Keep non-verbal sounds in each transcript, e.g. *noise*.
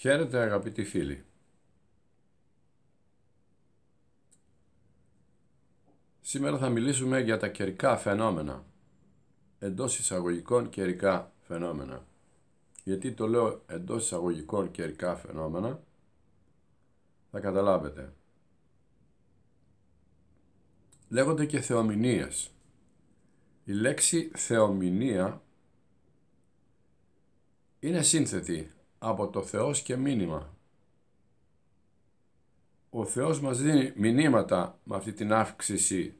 Χαίρετε αγαπητοί φίλοι. Σήμερα θα μιλήσουμε για τα καιρικά φαινόμενα. Εντός εισαγωγικών καιρικά φαινόμενα. Γιατί το λέω εντός εισαγωγικών καιρικά φαινόμενα, θα καταλάβετε. Λέγονται και θεομηνίες. Η λέξη θεομηνία είναι σύνθετη από το Θεός και μήνυμα. Ο Θεός μας δίνει μηνύματα με αυτή την αύξηση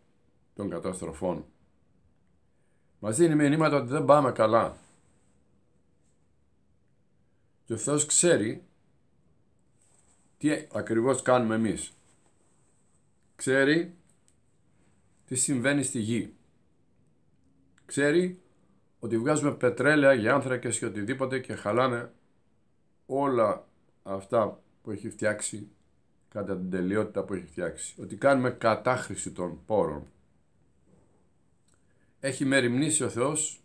των καταστροφών. Μας δίνει μηνύματα ότι δεν πάμε καλά. Και ο Θεός ξέρει τι ακριβώς κάνουμε εμείς. Ξέρει τι συμβαίνει στη γη. Ξέρει ότι βγάζουμε πετρέλαια για άνθρακες και οτιδήποτε και χαλάμε όλα αυτά που έχει φτιάξει κατά την τελειότητα που έχει φτιάξει. Ότι κάνουμε κατάχρηση των πόρων. Έχει μεριμνήσει ο Θεός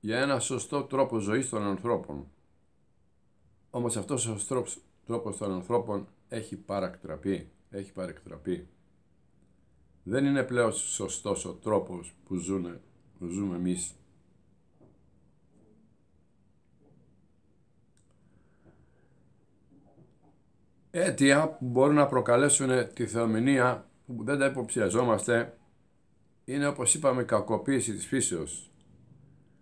για ένα σωστό τρόπο ζωής των ανθρώπων. Όμως αυτός ο τρόπος των ανθρώπων έχει παρακτραπεί. Έχει παρακτραπεί. Δεν είναι πλέον σωστός ο τρόπος που, ζούμε εμείς αίτια ε, που μπορούν να προκαλέσουν τη θεομηνία που δεν τα υποψιαζόμαστε είναι όπως είπαμε η κακοποίηση της φύσεως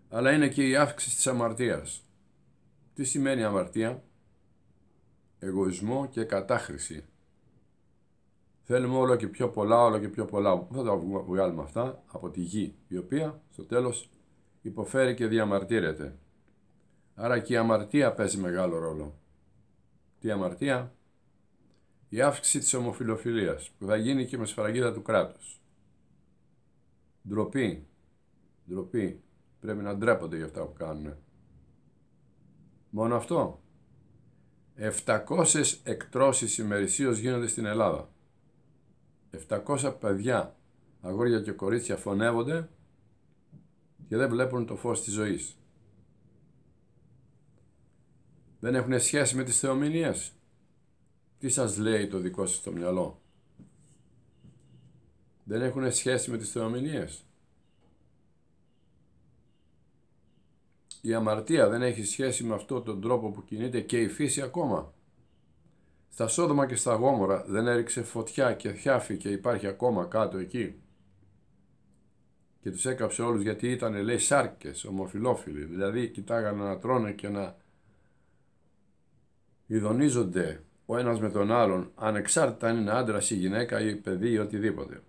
αλλά είναι και η αύξηση της αμαρτίας. Τι σημαίνει αμαρτία? Εγωισμό και κατάχρηση. Θέλουμε όλο και πιο πολλά, όλο και πιο πολλά. Πού θα τα βγάλουμε αυτά από τη γη, η οποία στο τέλος υποφέρει και διαμαρτύρεται. Άρα και η αμαρτία παίζει μεγάλο ρόλο. Τι αμαρτία? η αύξηση της ομοφιλοφιλίας που θα γίνει και με σφραγίδα του κράτους. Ντροπή. Ντροπή. Πρέπει να ντρέπονται για αυτά που κάνουν. Μόνο αυτό. 700 εκτρώσεις ημερησίως γίνονται στην Ελλάδα. 700 παιδιά, αγόρια και κορίτσια φωνεύονται και δεν βλέπουν το φως της ζωής. Δεν έχουν σχέση με τις θεομηνίες. Τι σας λέει το δικό σας το μυαλό. Δεν έχουν σχέση με τις θεομηνίες. Η αμαρτία δεν έχει σχέση με αυτό τον τρόπο που κινείται και η φύση ακόμα. Στα Σόδομα και στα Γόμορα δεν έριξε φωτιά και θιάφη και υπάρχει ακόμα κάτω εκεί. Και τους έκαψε όλους γιατί ήταν λέει σάρκες, ομοφιλόφιλοι. Δηλαδή κοιτάγανε να τρώνε και να ειδονίζονται ο ένας με τον άλλον, ανεξάρτητα αν είναι άντρας ή γυναίκα ή παιδί ή οτιδήποτε.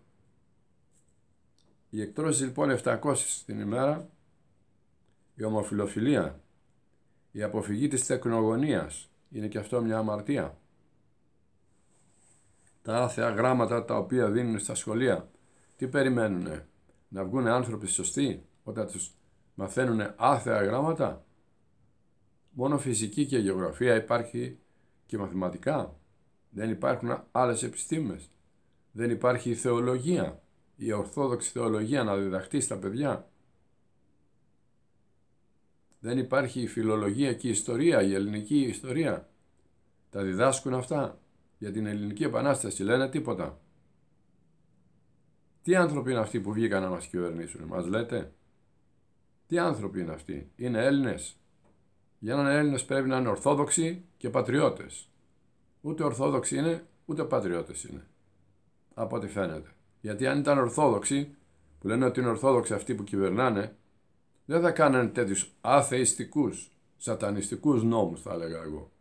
Οι εκτρώσεις λοιπόν 700 την ημέρα, η ομοφιλοφιλία, η αποφυγή της τεκνογωνίας, είναι και αυτό μια αμαρτία. Τα άθεα γράμματα τα οποία δίνουν στα σχολεία, τι περιμένουνε, να βγουν άνθρωποι σωστοί όταν τους μαθαίνουν άθεα γράμματα. Μόνο φυσική και γεωγραφία υπάρχει και μαθηματικά. Δεν υπάρχουν άλλες επιστήμες. Δεν υπάρχει η θεολογία, η ορθόδοξη θεολογία να διδαχτεί στα παιδιά. Δεν υπάρχει η φιλολογία και η ιστορία, η ελληνική ιστορία. Τα διδάσκουν αυτά. Για την ελληνική επανάσταση λένε τίποτα. Τι άνθρωποι είναι αυτοί που βγήκαν να μας κυβερνήσουν, μας λέτε. Τι άνθρωποι είναι αυτοί, είναι Έλληνες. Για έναν να πρέπει να είναι Ορθόδοξοι και πατριώτες. Ούτε Ορθόδοξοι είναι, ούτε πατριώτες είναι. Από ό,τι φαίνεται. Γιατί αν ήταν Ορθόδοξοι, που λένε ότι είναι Ορθόδοξοι αυτοί που κυβερνάνε, δεν θα κάνανε τέτοιους αθεϊστικού, σατανιστικούς νόμους, θα έλεγα εγώ.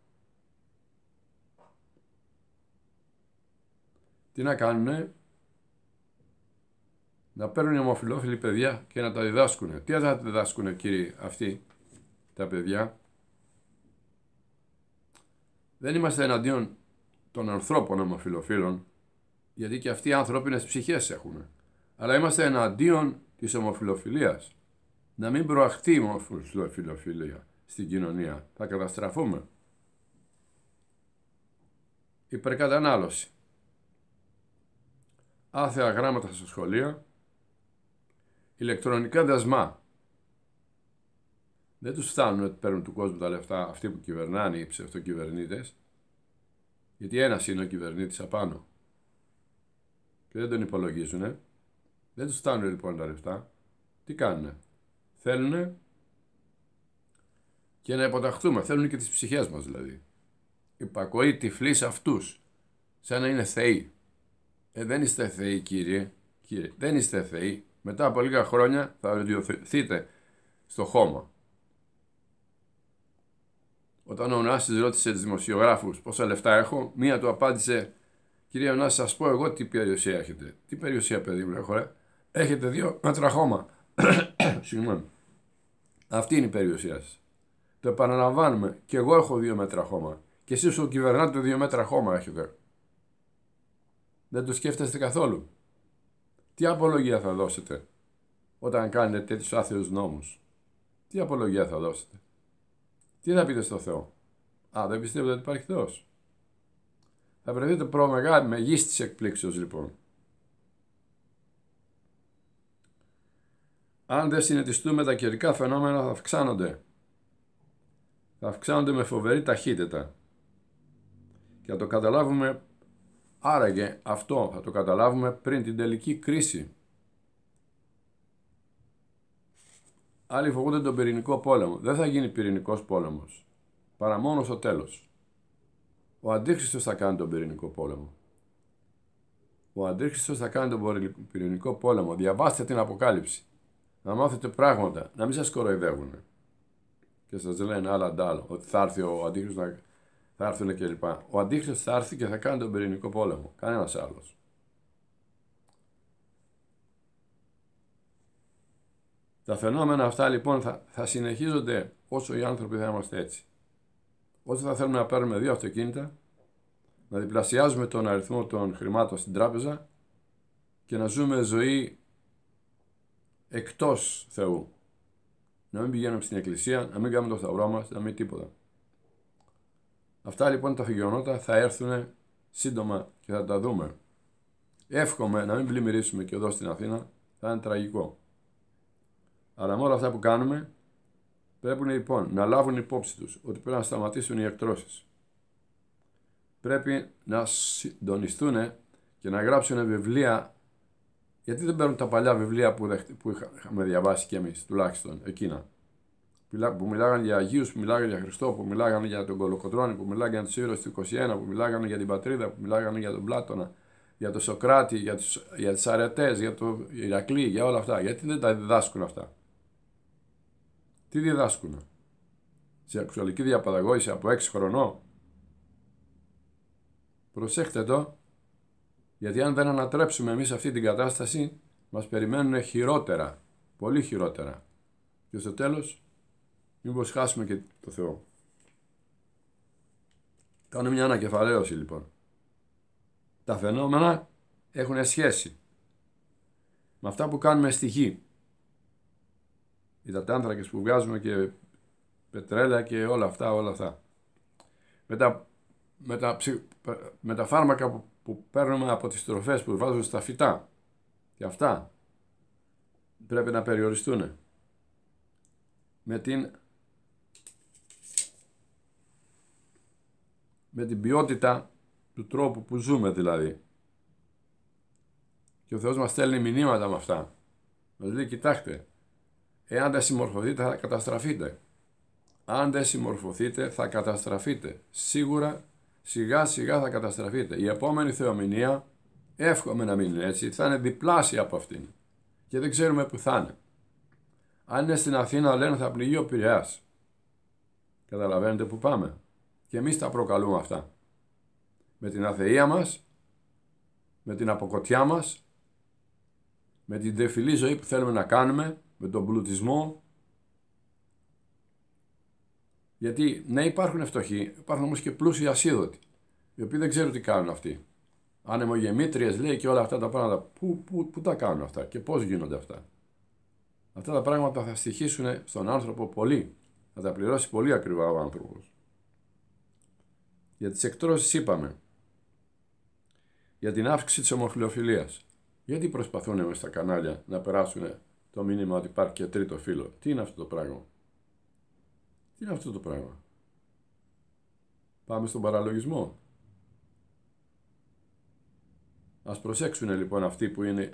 Τι να κάνουνε, να παίρνουν οι ομοφυλόφιλοι παιδιά και να τα διδάσκουνε. Τι θα τα διδάσκουν, κύριοι, αυτοί τα παιδιά, δεν είμαστε εναντίον των ανθρώπων ομοφιλοφίλων, γιατί και αυτοί οι ανθρώπινε ψυχέ έχουν. Αλλά είμαστε εναντίον της ομοφιλοφιλίας. Να μην προαχθεί η ομοφιλοφιλία στην κοινωνία. Θα καταστραφούμε. Υπερκατανάλωση. Άθεα γράμματα στα σχολεία. Ηλεκτρονικά δεσμά δεν τους φτάνουν ότι παίρνουν του κόσμου τα λεφτά αυτοί που κυβερνάνε, οι ψευτοκυβερνήτες. Γιατί ένας είναι ο κυβερνήτης απάνω. Και δεν τον υπολογίζουν. Δεν τους φτάνουν λοιπόν τα λεφτά. Τι κάνουν. Θέλουνε και να υποταχθούμε. Θέλουν και τις ψυχές μας δηλαδή. Υπακοή τυφλής σε αυτούς. Σαν να είναι θεοί. Ε, δεν είστε θεοί, κύριε. κύριε. Δεν είστε θεοί. Μετά από λίγα χρόνια θα ορδιοθετείτε στο χώμα. Όταν ο Νάσης ρώτησε του δημοσιογράφους πόσα λεφτά έχω, μία του απάντησε: Κυρία Νάση, σας πω εγώ τι περιουσία έχετε. Τι περιουσία, παιδί μου, Έχετε δύο μέτρα χώμα. *coughs* Συγγνώμη. Αυτή είναι η περιουσία σας. Το επαναλαμβάνουμε. Και εγώ έχω δύο μέτρα χώμα. Και εσείς που κυβερνάτε δύο μέτρα χώμα έχετε. Δεν το σκέφτεστε καθόλου. Τι απολογία θα δώσετε όταν κάνετε τέτοιους άθεους νόμους. Τι απολογία θα δώσετε. Τι θα πείτε στο Θεό. Α, δεν πιστεύετε ότι υπάρχει Θεός. Θα βρεθείτε προ μεγάλη, με γης λοιπόν. Αν δεν συνετιστούμε τα καιρικά φαινόμενα θα αυξάνονται. Θα αυξάνονται με φοβερή ταχύτητα. Και θα το καταλάβουμε άραγε αυτό, θα το καταλάβουμε πριν την τελική κρίση. Άλλοι φοβούνται τον πυρηνικό πόλεμο. Δεν θα γίνει πυρηνικός πόλεμος. Παρά μόνο στο τέλος. Ο αντίχρηστο θα κάνει τον πυρηνικό πόλεμο. Ο αντίχρηστο θα κάνει τον πυρηνικό πόλεμο. Διαβάστε την αποκάλυψη. Να μάθετε πράγματα. Να μην σας κοροϊδεύουν. Και σας λένε άλλα αντάλλα. Ότι θα έρθει ο αντίχρηστο να θα έρθουν κλπ. Ο αντίχρηστο θα έρθει και θα κάνει τον πυρηνικό πόλεμο. Κανένας άλλος. Τα φαινόμενα αυτά λοιπόν θα, συνεχίζονται όσο οι άνθρωποι θα είμαστε έτσι. Όσο θα θέλουμε να παίρνουμε δύο αυτοκίνητα, να διπλασιάζουμε τον αριθμό των χρημάτων στην τράπεζα και να ζούμε ζωή εκτός Θεού. Να μην πηγαίνουμε στην εκκλησία, να μην κάνουμε το σταυρό μας, να μην τίποτα. Αυτά λοιπόν τα γεγονότα θα έρθουν σύντομα και θα τα δούμε. Εύχομαι να μην πλημμυρίσουμε και εδώ στην Αθήνα, θα είναι τραγικό. Αλλά με όλα αυτά που κάνουμε, πρέπει λοιπόν να λάβουν υπόψη τους ότι πρέπει να σταματήσουν οι εκτρώσεις. Πρέπει να συντονιστούν και να γράψουν βιβλία, γιατί δεν παίρνουν τα παλιά βιβλία που, είχαμε διαβάσει κι εμείς, τουλάχιστον εκείνα. Που μιλάγαν για Αγίους, που μιλάγαν για Χριστό, που μιλάγαν για τον Κολοκοτρώνη, που μιλάγαν για τους ήρωες του 21, που μιλάγαν για την Πατρίδα, που μιλάγαν για τον Πλάτωνα, για τον Σοκράτη, για, τους, για για τον Ηρακλή, για όλα αυτά. Γιατί δεν τα διδάσκουν αυτά. Τι διδάσκουν. Σεξουαλική διαπαιδαγώγηση από 6 χρονών. Προσέξτε το, γιατί αν δεν ανατρέψουμε εμείς αυτή την κατάσταση, μας περιμένουν χειρότερα, πολύ χειρότερα. Και στο τέλος, μήπως χάσουμε και το Θεό. Κάνω μια ανακεφαλαίωση λοιπόν. Τα φαινόμενα έχουν σχέση με αυτά που κάνουμε στη γη υδατάνθρακες που βγάζουμε και πετρέλαια και όλα αυτά, όλα αυτά. Με τα, φάρμακα που, παίρνουμε από τις τροφές που βάζουν στα φυτά και αυτά πρέπει να περιοριστούν. Με την, με την ποιότητα του τρόπου που ζούμε δηλαδή. Και ο Θεός μας στέλνει μηνύματα με αυτά. Μας λέει, κοιτάξτε, Εάν δεν συμμορφωθείτε θα καταστραφείτε. Αν δεν συμμορφωθείτε θα καταστραφείτε. Σίγουρα σιγά σιγά θα καταστραφείτε. Η επόμενη θεομηνία εύχομαι να μην είναι έτσι, θα είναι διπλάσια από αυτήν. Και δεν ξέρουμε που θα είναι. Αν είναι στην Αθήνα λένε θα πληγεί ο Πειραιάς. Καταλαβαίνετε που πάμε. Και εμείς τα προκαλούμε αυτά. Με την αθεία μας, με την αποκοτιά μας, με την τεφιλή ζωή που θέλουμε να κάνουμε, με τον πλουτισμό. Γιατί ναι υπάρχουν φτωχοί, υπάρχουν όμως και πλούσιοι ασίδωτοι, οι οποίοι δεν ξέρουν τι κάνουν αυτοί. Ανεμογεμήτριες λέει και όλα αυτά τα πράγματα. Πού, πού, τα κάνουν αυτά και πώς γίνονται αυτά. Αυτά τα πράγματα θα στοιχήσουν στον άνθρωπο πολύ. Θα τα πληρώσει πολύ ακριβά ο άνθρωπος. Για τις εκτρώσεις είπαμε. Για την αύξηση της ομοφιλοφιλίας. Γιατί προσπαθούν μέσα στα κανάλια να περάσουν το μήνυμα ότι υπάρχει και τρίτο φύλλο. Τι είναι αυτό το πράγμα. Τι είναι αυτό το πράγμα. Πάμε στον παραλογισμό. Ας προσέξουν λοιπόν αυτοί που είναι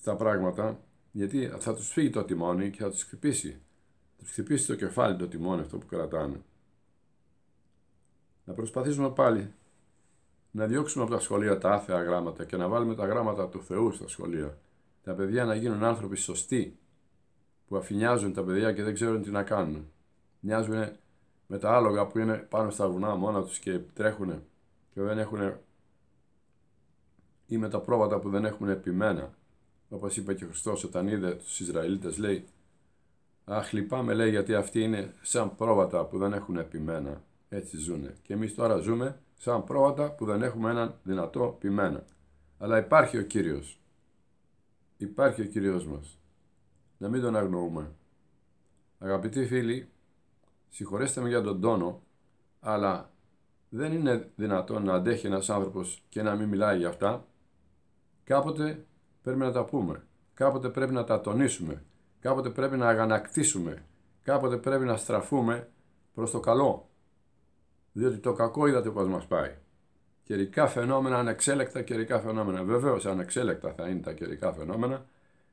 στα πράγματα, γιατί θα τους φύγει το τιμόνι και θα τους χτυπήσει. Θα τους χτυπήσει το κεφάλι το τιμόνι αυτό που κρατάνε. Να προσπαθήσουμε πάλι να διώξουμε από τα σχολεία τα άθεα γράμματα και να βάλουμε τα γράμματα του Θεού στα σχολεία τα παιδιά να γίνουν άνθρωποι σωστοί, που αφινιάζουν τα παιδιά και δεν ξέρουν τι να κάνουν. Μοιάζουν με τα άλογα που είναι πάνω στα βουνά μόνα τους και τρέχουν και δεν έχουν ή με τα πρόβατα που δεν έχουν επιμένα. Όπως είπε και ο Χριστός όταν είδε τους Ισραηλίτες λέει «Αχ, λυπάμαι» λέει γιατί αυτοί είναι σαν πρόβατα που δεν έχουν επιμένα. Έτσι ζούνε. Και εμείς τώρα ζούμε σαν πρόβατα που δεν έχουμε έναν δυνατό επιμένα. Αλλά υπάρχει ο Κύριος. Υπάρχει ο Κύριος μας. Να μην τον αγνοούμε. Αγαπητοί φίλοι, συγχωρέστε με για τον τόνο, αλλά δεν είναι δυνατόν να αντέχει ένας άνθρωπος και να μην μιλάει για αυτά. Κάποτε πρέπει να τα πούμε. Κάποτε πρέπει να τα τονίσουμε. Κάποτε πρέπει να αγανακτήσουμε. Κάποτε πρέπει να στραφούμε προς το καλό. Διότι το κακό είδατε πώς μας πάει καιρικά φαινόμενα, ανεξέλεκτα καιρικά φαινόμενα. Βεβαίως ανεξέλεκτα θα είναι τα καιρικά φαινόμενα,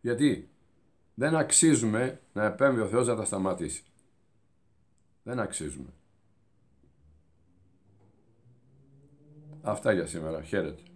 γιατί δεν αξίζουμε να επέμβει ο Θεός να τα σταματήσει. Δεν αξίζουμε. Αυτά για σήμερα. Χαίρετε.